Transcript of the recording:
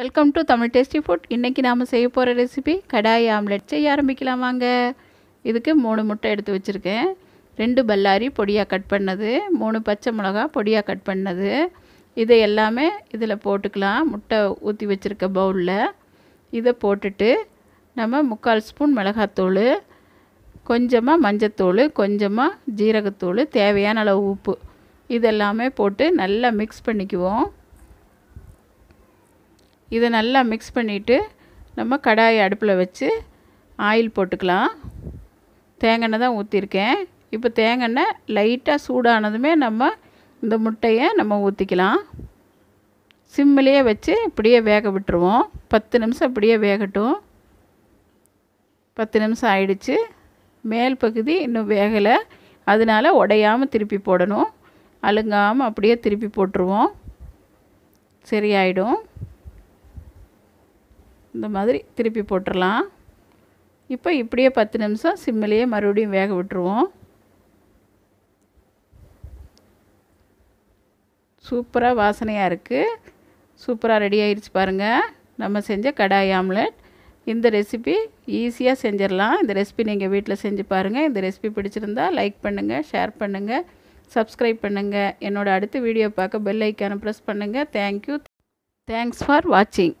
welcome to Tamil tasty food இன்றைக்கி நாம் செய்ய போகிற ரெசிபி கடாய் ஆம்லெட் செய்ய ஆரம்பிக்கலாம் வாங்க இதுக்கு மூணு முட்டை எடுத்து வச்சுருக்கேன் ரெண்டு பல்லாரி பொடியாக கட் பண்ணது மூணு பச்சை மிளகாய் பொடியாக கட் பண்ணது இதை எல்லாமே இதில் போட்டுக்கலாம் முட்டை ஊற்றி வச்சுருக்க பவுலில் இதை போட்டுட்டு நம்ம முக்கால் ஸ்பூன் மிளகாத்தூள் கொஞ்சமாக மஞ்சத்தூள் கொஞ்சமாக ஜீரகத்தூள் தேவையான அளவு உப்பு இதெல்லாமே போட்டு நல்லா மிக்ஸ் பண்ணிக்குவோம் இதை நல்லா மிக்ஸ் பண்ணிவிட்டு நம்ம கடாயை அடுப்பில் வச்சு ஆயில் போட்டுக்கலாம் தேங்கெண்ணெய் தான் ஊற்றிருக்கேன் இப்போ தேங்காய் லைட்டாக சூடானதுமே நம்ம இந்த முட்டையை நம்ம ஊற்றிக்கலாம் சிம்மிலேயே வச்சு இப்படியே வேக விட்டுருவோம் பத்து நிமிஷம் இப்படியே வேகட்டும் பத்து நிமிஷம் ஆயிடுச்சு மேல் பகுதி இன்னும் வேகலை அதனால் உடையாமல் திருப்பி போடணும் அழுங்காமல் அப்படியே திருப்பி போட்டுருவோம் சரியாயிடும் இந்த மாதிரி திருப்பி போட்டுடலாம் இப்போ இப்படியே பத்து நிமிஷம் சிம்மிலேயே மறுபடியும் வேக விட்டுருவோம் சூப்பராக வாசனையாக இருக்குது சூப்பராக ரெடி ஆயிடுச்சு பாருங்கள் நம்ம செஞ்ச கடாய் ஆம்லெட் இந்த ரெசிபி ஈஸியாக செஞ்சிடலாம் இந்த ரெசிபி நீங்கள் வீட்டில் செஞ்சு பாருங்கள் இந்த ரெசிபி பிடிச்சிருந்தா லைக் பண்ணுங்கள் ஷேர் பண்ணுங்கள் சப்ஸ்கிரைப் பண்ணுங்கள் என்னோடய அடுத்த வீடியோ பார்க்க பெல் ஐக்கானை ப்ரெஸ் பண்ணுங்கள் தேங்க்யூ தேங்க்ஸ் ஃபார் வாட்சிங்